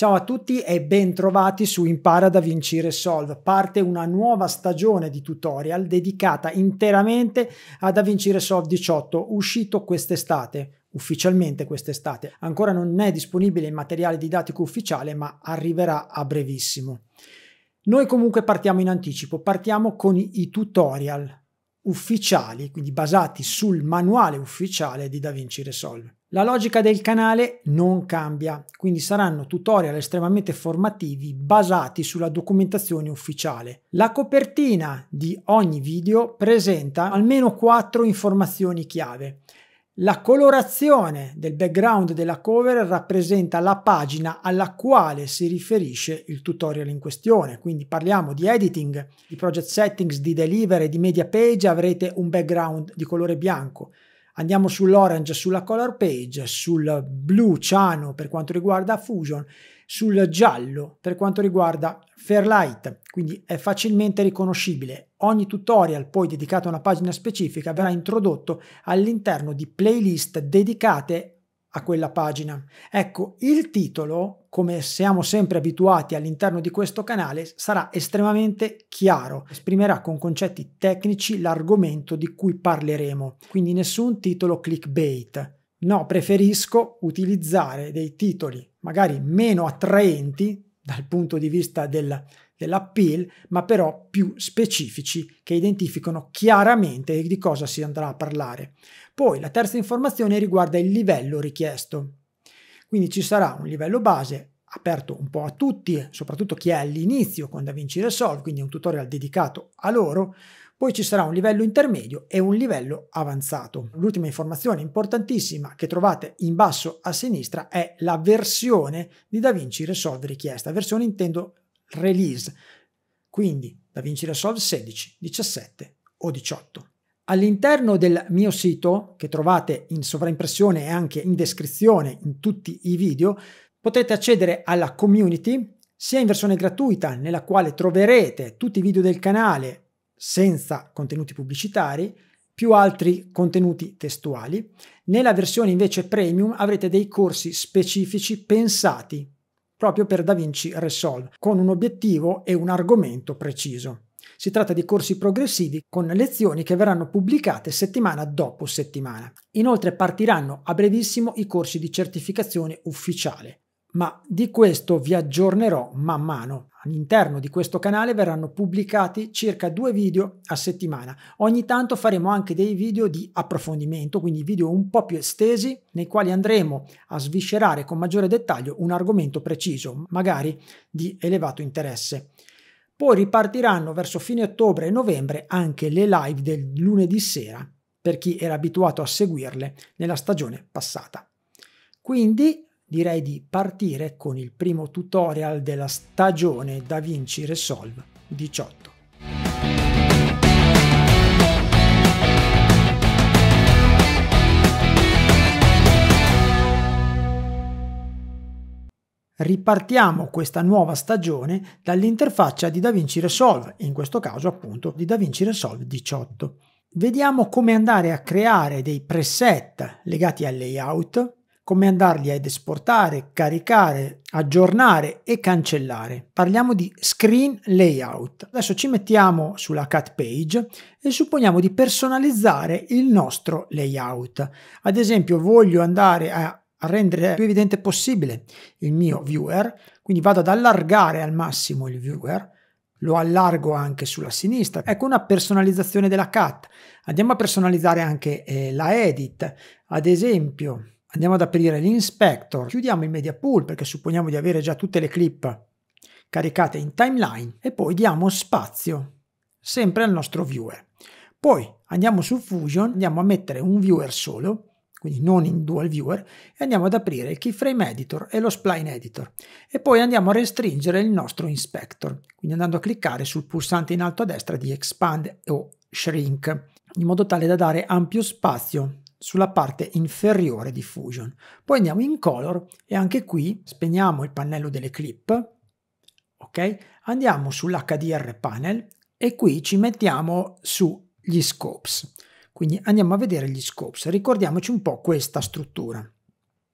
Ciao a tutti e ben trovati su Impara da Vincere Solve. Parte una nuova stagione di tutorial dedicata interamente a Da Vincere Solve 18, uscito quest'estate, ufficialmente quest'estate. Ancora non è disponibile il materiale didattico ufficiale, ma arriverà a brevissimo. Noi comunque partiamo in anticipo, partiamo con i tutorial ufficiali, quindi basati sul manuale ufficiale di DaVinci Resolve. La logica del canale non cambia, quindi saranno tutorial estremamente formativi basati sulla documentazione ufficiale. La copertina di ogni video presenta almeno quattro informazioni chiave. La colorazione del background della cover rappresenta la pagina alla quale si riferisce il tutorial in questione, quindi parliamo di editing, di project settings, di delivery, di media page, avrete un background di colore bianco. Andiamo sull'orange, sulla color page, sul blu ciano per quanto riguarda Fusion, sul giallo per quanto riguarda Fairlight, quindi è facilmente riconoscibile. Ogni tutorial poi dedicato a una pagina specifica verrà introdotto all'interno di playlist dedicate a quella pagina. Ecco, il titolo, come siamo sempre abituati all'interno di questo canale, sarà estremamente chiaro, esprimerà con concetti tecnici l'argomento di cui parleremo, quindi nessun titolo clickbait. No, preferisco utilizzare dei titoli magari meno attraenti dal punto di vista del dell'appeal, ma però più specifici che identificano chiaramente di cosa si andrà a parlare. Poi la terza informazione riguarda il livello richiesto. Quindi ci sarà un livello base aperto un po' a tutti, soprattutto chi è all'inizio con DaVinci Resolve, quindi un tutorial dedicato a loro, poi ci sarà un livello intermedio e un livello avanzato. L'ultima informazione importantissima che trovate in basso a sinistra è la versione di DaVinci Resolve richiesta. Versione intendo release. Quindi DaVinci Resolve 16, 17 o 18. All'interno del mio sito, che trovate in sovraimpressione e anche in descrizione in tutti i video, potete accedere alla community sia in versione gratuita, nella quale troverete tutti i video del canale senza contenuti pubblicitari, più altri contenuti testuali. Nella versione invece premium avrete dei corsi specifici pensati proprio per Da Vinci Resolve, con un obiettivo e un argomento preciso. Si tratta di corsi progressivi con lezioni che verranno pubblicate settimana dopo settimana. Inoltre partiranno a brevissimo i corsi di certificazione ufficiale ma di questo vi aggiornerò man mano. All'interno di questo canale verranno pubblicati circa due video a settimana. Ogni tanto faremo anche dei video di approfondimento, quindi video un po' più estesi, nei quali andremo a sviscerare con maggiore dettaglio un argomento preciso, magari di elevato interesse. Poi ripartiranno verso fine ottobre e novembre anche le live del lunedì sera, per chi era abituato a seguirle nella stagione passata. Quindi direi di partire con il primo tutorial della stagione DaVinci Resolve 18. Ripartiamo questa nuova stagione dall'interfaccia di DaVinci Resolve, in questo caso appunto di DaVinci Resolve 18. Vediamo come andare a creare dei preset legati al layout, come andarli ad esportare, caricare, aggiornare e cancellare. Parliamo di screen layout. Adesso ci mettiamo sulla cat page e supponiamo di personalizzare il nostro layout. Ad esempio voglio andare a rendere più evidente possibile il mio viewer, quindi vado ad allargare al massimo il viewer, lo allargo anche sulla sinistra. Ecco una personalizzazione della cat. Andiamo a personalizzare anche eh, la edit. Ad esempio andiamo ad aprire l'inspector, chiudiamo il media pool perché supponiamo di avere già tutte le clip caricate in timeline e poi diamo spazio sempre al nostro viewer. Poi andiamo su Fusion, andiamo a mettere un viewer solo, quindi non in dual viewer, e andiamo ad aprire il keyframe editor e lo spline editor. E poi andiamo a restringere il nostro inspector, quindi andando a cliccare sul pulsante in alto a destra di expand o shrink, in modo tale da dare ampio spazio sulla parte inferiore di Fusion. Poi andiamo in Color e anche qui spegniamo il pannello delle clip, ok? Andiamo sull'HDR panel e qui ci mettiamo sugli scopes. Quindi andiamo a vedere gli scopes, ricordiamoci un po' questa struttura.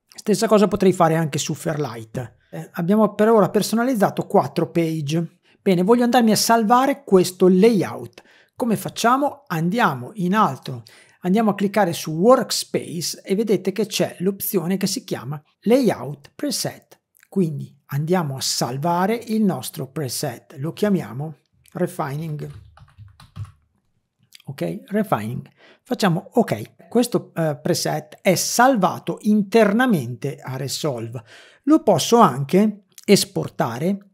Stessa cosa potrei fare anche su Fairlight. Eh, abbiamo per ora personalizzato 4 page. Bene, voglio andarmi a salvare questo layout. Come facciamo? Andiamo in alto andiamo a cliccare su Workspace e vedete che c'è l'opzione che si chiama Layout Preset. Quindi andiamo a salvare il nostro preset, lo chiamiamo Refining. Ok, Refining. Facciamo OK. Questo eh, preset è salvato internamente a Resolve. Lo posso anche esportare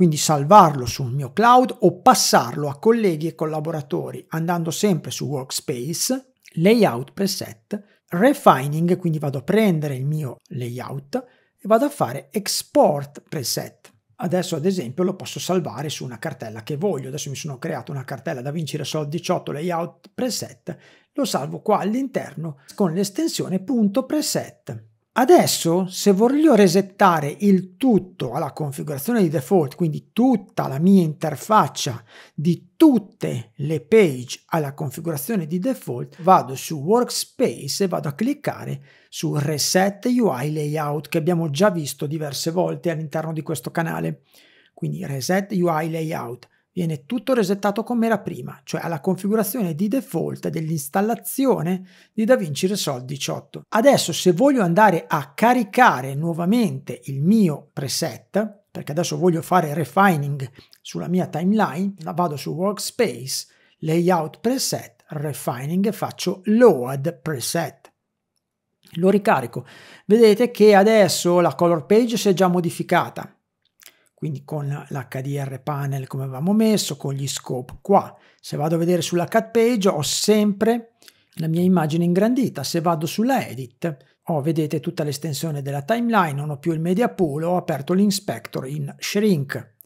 quindi salvarlo sul mio cloud o passarlo a colleghi e collaboratori andando sempre su Workspace layout preset, refining, quindi vado a prendere il mio layout e vado a fare export preset. Adesso ad esempio lo posso salvare su una cartella che voglio, adesso mi sono creato una cartella da vincere Sol 18 layout preset, lo salvo qua all'interno con l'estensione .preset Adesso se voglio resettare il tutto alla configurazione di default, quindi tutta la mia interfaccia di tutte le page alla configurazione di default, vado su Workspace e vado a cliccare su Reset UI Layout che abbiamo già visto diverse volte all'interno di questo canale. Quindi Reset UI Layout viene tutto resettato come era prima, cioè alla configurazione di default dell'installazione di DaVinci Resolve 18. Adesso se voglio andare a caricare nuovamente il mio preset, perché adesso voglio fare refining sulla mia timeline, la vado su Workspace, Layout Preset, Refining e faccio Load Preset lo ricarico. Vedete che adesso la color page si è già modificata quindi con l'HDR panel come avevamo messo, con gli scope qua. Se vado a vedere sulla cat page ho sempre la mia immagine ingrandita, se vado sulla edit ho, vedete tutta l'estensione della timeline, non ho più il media pool, ho aperto l'inspector in shrink.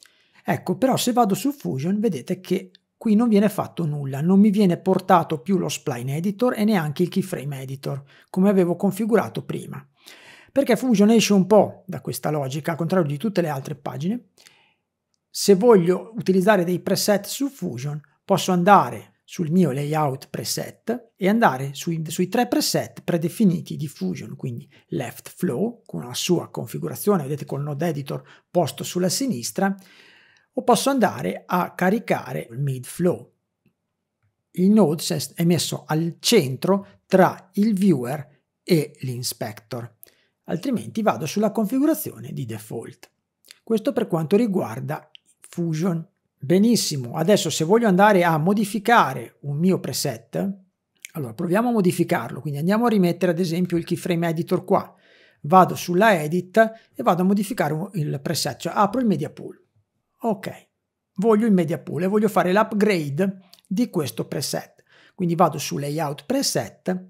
Ecco, però se vado su Fusion vedete che qui non viene fatto nulla, non mi viene portato più lo spline editor e neanche il keyframe editor, come avevo configurato prima perché Fusion esce un po' da questa logica, al contrario di tutte le altre pagine. Se voglio utilizzare dei preset su Fusion, posso andare sul mio layout preset e andare sui, sui tre preset predefiniti di Fusion, quindi left flow con la sua configurazione, vedete col node editor posto sulla sinistra, o posso andare a caricare il mid flow. Il node è messo al centro tra il viewer e l'inspector altrimenti vado sulla configurazione di default. Questo per quanto riguarda Fusion. Benissimo, adesso se voglio andare a modificare un mio preset, allora proviamo a modificarlo, quindi andiamo a rimettere ad esempio il keyframe editor qua, vado sulla edit e vado a modificare il preset, cioè apro il media pool. Ok, voglio il media pool e voglio fare l'upgrade di questo preset, quindi vado su layout preset,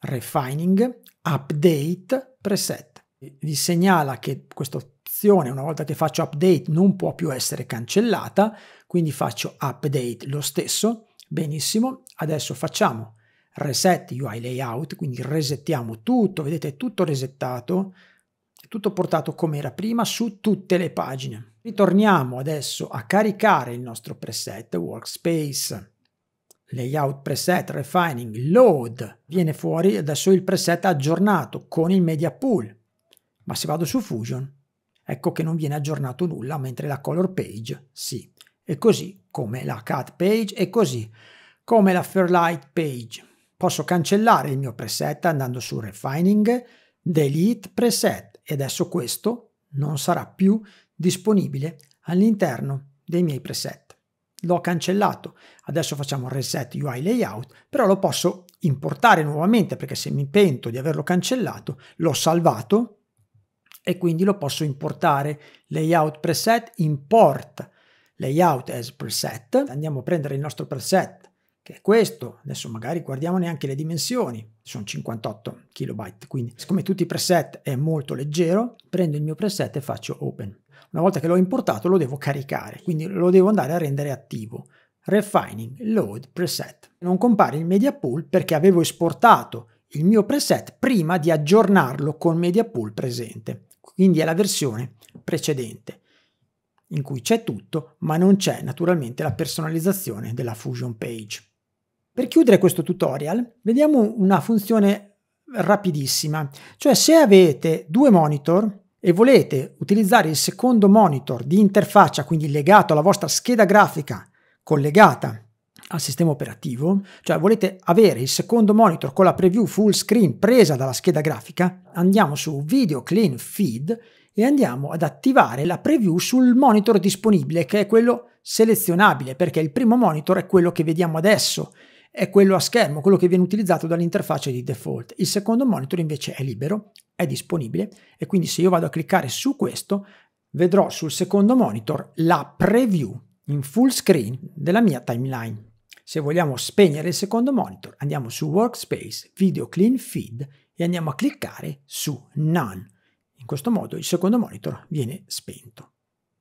refining, update preset. Vi segnala che questa opzione, una volta che faccio update, non può più essere cancellata, quindi faccio update lo stesso. Benissimo, adesso facciamo reset UI layout, quindi resettiamo tutto, vedete tutto resettato, tutto portato come era prima su tutte le pagine. Ritorniamo adesso a caricare il nostro preset workspace layout preset, refining, load, viene fuori adesso il preset aggiornato con il media pool. Ma se vado su Fusion, ecco che non viene aggiornato nulla, mentre la color page sì. E così come la cut page e così come la fairlight page. Posso cancellare il mio preset andando su refining, delete preset e adesso questo non sarà più disponibile all'interno dei miei preset l'ho cancellato. Adesso facciamo reset UI layout, però lo posso importare nuovamente perché se mi pento di averlo cancellato, l'ho salvato e quindi lo posso importare layout preset import layout as preset. Andiamo a prendere il nostro preset che è questo. Adesso magari guardiamo neanche le dimensioni, sono 58 kilobyte, quindi siccome tutti i preset è molto leggero, prendo il mio preset e faccio open. Una volta che l'ho importato lo devo caricare, quindi lo devo andare a rendere attivo. Refining load preset. Non compare il media pool perché avevo esportato il mio preset prima di aggiornarlo con media pool presente. Quindi è la versione precedente in cui c'è tutto, ma non c'è naturalmente la personalizzazione della Fusion Page. Per chiudere questo tutorial, vediamo una funzione rapidissima, cioè se avete due monitor e volete utilizzare il secondo monitor di interfaccia, quindi legato alla vostra scheda grafica collegata al sistema operativo, cioè volete avere il secondo monitor con la preview full screen presa dalla scheda grafica, andiamo su Video Clean Feed e andiamo ad attivare la preview sul monitor disponibile che è quello selezionabile perché il primo monitor è quello che vediamo adesso, è quello a schermo, quello che viene utilizzato dall'interfaccia di default. Il secondo monitor invece è libero, è disponibile e quindi se io vado a cliccare su questo vedrò sul secondo monitor la preview in full screen della mia timeline. Se vogliamo spegnere il secondo monitor andiamo su Workspace, Video Clean Feed e andiamo a cliccare su None. In questo modo il secondo monitor viene spento.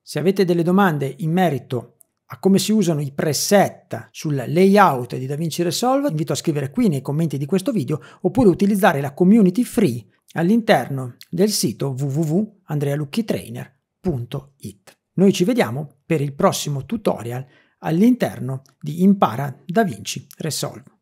Se avete delle domande in merito a come si usano i preset sul layout di DaVinci Resolve, invito a scrivere qui nei commenti di questo video oppure utilizzare la community free all'interno del sito www.andrealucchitrainer.it. Noi ci vediamo per il prossimo tutorial all'interno di Impara Da Vinci Resolve.